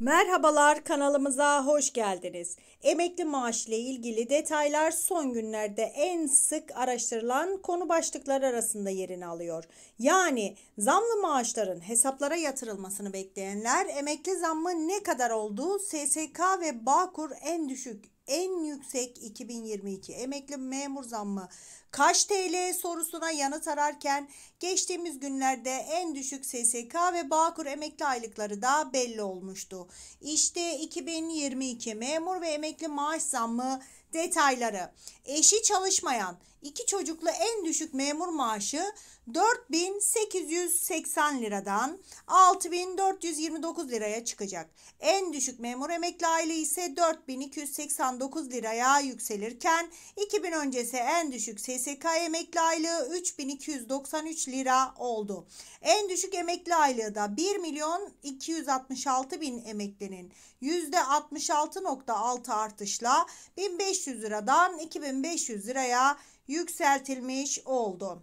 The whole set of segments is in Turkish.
Merhabalar kanalımıza hoş geldiniz. Emekli maaş ile ilgili detaylar son günlerde en sık araştırılan konu başlıkları arasında yerini alıyor. Yani zamlı maaşların hesaplara yatırılmasını bekleyenler emekli zammı ne kadar olduğu SSK ve Bağkur en düşük en yüksek 2022 emekli memur zammı kaç TL sorusuna yanıt ararken geçtiğimiz günlerde en düşük SSK ve Bağkur emekli aylıkları da belli olmuştu. İşte 2022 memur ve emekli maaş zammı detayları. Eşi çalışmayan iki çocuklu en düşük memur maaşı 4880 liradan 6429 liraya çıkacak. En düşük memur emekli aile ise 4289 liraya yükselirken 2000 öncesi en düşük SSK emekli aylığı 3293 lira oldu. En düşük emekli aylığı da 1 milyon 266 bin emeklinin %66.6 artışla 1500 500 liradan 2500 liraya yükseltilmiş oldu.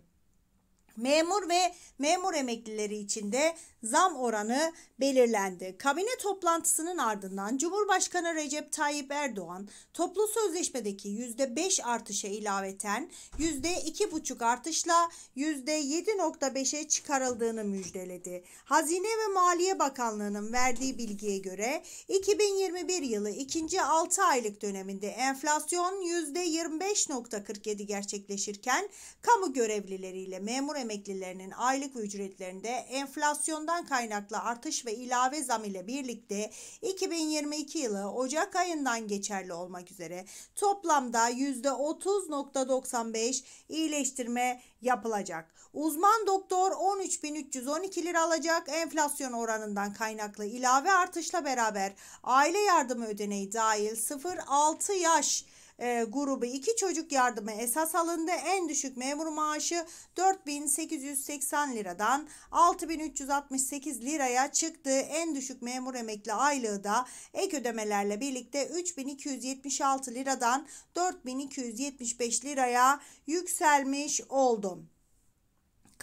Memur ve memur emeklileri için de zam oranı belirlendi. Kabine toplantısının ardından Cumhurbaşkanı Recep Tayyip Erdoğan toplu sözleşmedeki %5 artışa ilaveten %2,5 artışla %7,5'e çıkarıldığını müjdeledi. Hazine ve Maliye Bakanlığı'nın verdiği bilgiye göre 2021 yılı ikinci 6 aylık döneminde enflasyon %25,47 gerçekleşirken kamu görevlileriyle memur emeklilerinin aylık ücretlerinde enflasyondan kaynaklı artış ve ilave zam ile birlikte 2022 yılı Ocak ayından geçerli olmak üzere toplamda %30.95 iyileştirme yapılacak. Uzman doktor 13.312 lira alacak. Enflasyon oranından kaynaklı ilave artışla beraber aile yardımı ödeneği dahil 0.6 yaş e, grubu iki çocuk yardımı esas alındı. En düşük memur maaşı 4880 liradan 6368 liraya çıktı. En düşük memur emekli aylığı da ek ödemelerle birlikte 3276 liradan 4275 liraya yükselmiş oldu.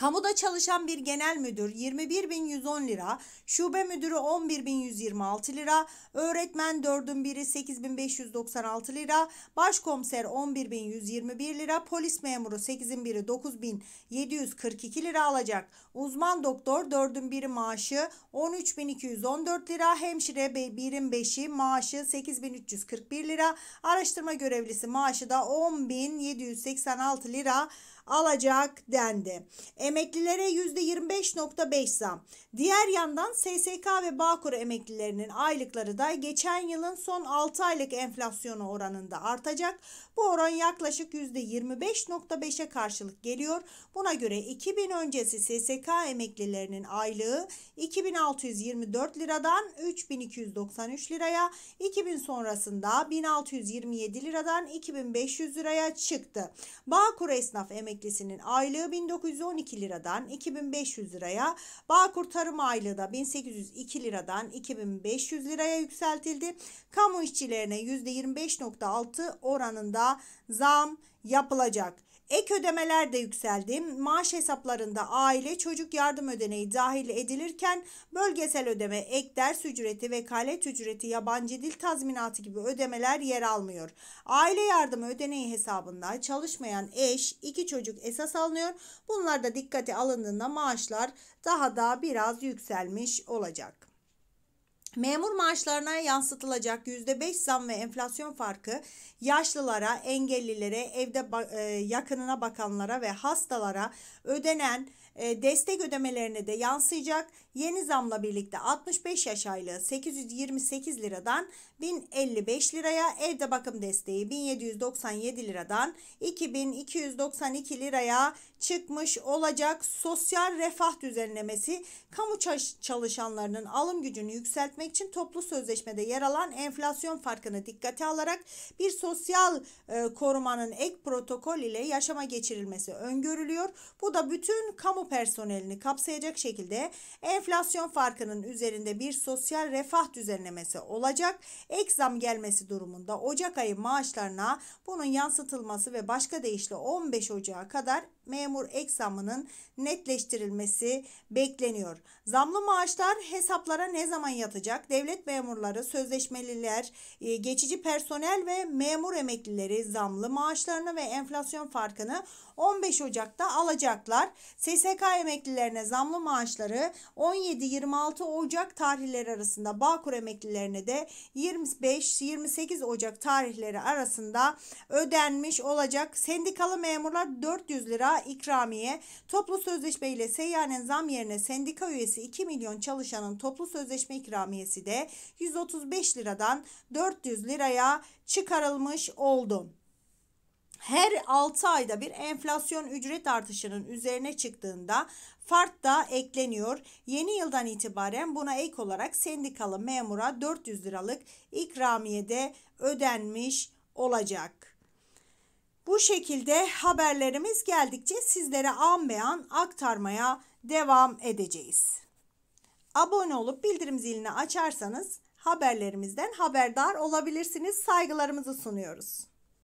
Kamuda çalışan bir genel müdür 21.110 lira, şube müdürü 11.126 lira, öğretmen 4'ün biri 8.596 lira, başkomiser 11.121 lira, polis memuru 8'in biri 9.742 lira alacak. Uzman doktor 4'ün biri maaşı 13.214 lira, hemşire 1'in 5'i maaşı 8.341 lira, araştırma görevlisi maaşı da 10.786 lira alacak dendi emeklilere %25.5 zam. Diğer yandan SSK ve Bağkur emeklilerinin aylıkları da geçen yılın son 6 aylık enflasyonu oranında artacak. Bu oran yaklaşık %25.5'e karşılık geliyor. Buna göre 2000 öncesi SSK emeklilerinin aylığı 2624 liradan 3293 liraya, 2000 sonrasında 1627 liradan 2500 liraya çıktı. Bağkur esnaf emeklisinin aylığı 1912 1050 liradan 2500 liraya, Bağkur Tarım Aylığı da 1802 liradan 2500 liraya yükseltildi. Kamu işçilerine %25.6 oranında zam yapılacak. Ek ödemeler de yükseldi. Maaş hesaplarında aile çocuk yardım ödeneği dahil edilirken bölgesel ödeme, ek ders ücreti, vekalet ücreti, yabancı dil tazminatı gibi ödemeler yer almıyor. Aile yardımı ödeneği hesabında çalışmayan eş, iki çocuk esas alınıyor. Bunlar da dikkate alındığında maaşlar daha da biraz yükselmiş olacak. Memur maaşlarına yansıtılacak %5 zam ve enflasyon farkı yaşlılara, engellilere, evde e, yakınına bakanlara ve hastalara ödenen e, destek ödemelerine de yansıyacak. Yeni zamla birlikte 65 yaş aylığı 828 liradan 1055 liraya, evde bakım desteği 1797 liradan 2292 liraya çıkmış olacak. Sosyal refah düzenlemesi kamu çalışanlarının alım gücünü yükseltmek için toplu sözleşmede yer alan enflasyon farkını dikkate alarak bir sosyal e, korumanın ek protokol ile yaşama geçirilmesi öngörülüyor. Bu da bütün kamu personelini kapsayacak şekilde enflasyon farkının üzerinde bir sosyal refah düzenlemesi olacak. Ek zam gelmesi durumunda Ocak ayı maaşlarına bunun yansıtılması ve başka deyişle 15 Ocağı kadar memur ek zammının netleştirilmesi bekleniyor. Zamlı maaşlar hesaplara ne zaman yatacak? Devlet memurları, sözleşmeliler, e, geçici personel ve memur emeklileri zamlı maaşlarını ve enflasyon farkını 15 Ocak'ta alacaklar. SSK emeklilerine zamlı maaşları 17-26 Ocak tarihleri arasında Bağkur emeklilerine de 25-28 Ocak tarihleri arasında ödenmiş olacak. Sendikalı memurlar 400 lira, hatta ikramiye toplu sözleşme ile seyyanen zam yerine sendika üyesi 2 milyon çalışanın toplu sözleşme ikramiyesi de 135 liradan 400 liraya çıkarılmış oldu her 6 ayda bir enflasyon ücret artışının üzerine çıktığında fart da ekleniyor. Yeni yıldan itibaren buna ek olarak sendikalı memura 400 liralık ikramiye de ödenmiş olacak. Bu şekilde haberlerimiz geldikçe sizlere an beyan aktarmaya devam edeceğiz. Abone olup bildirim zilini açarsanız haberlerimizden haberdar olabilirsiniz. Saygılarımızı sunuyoruz.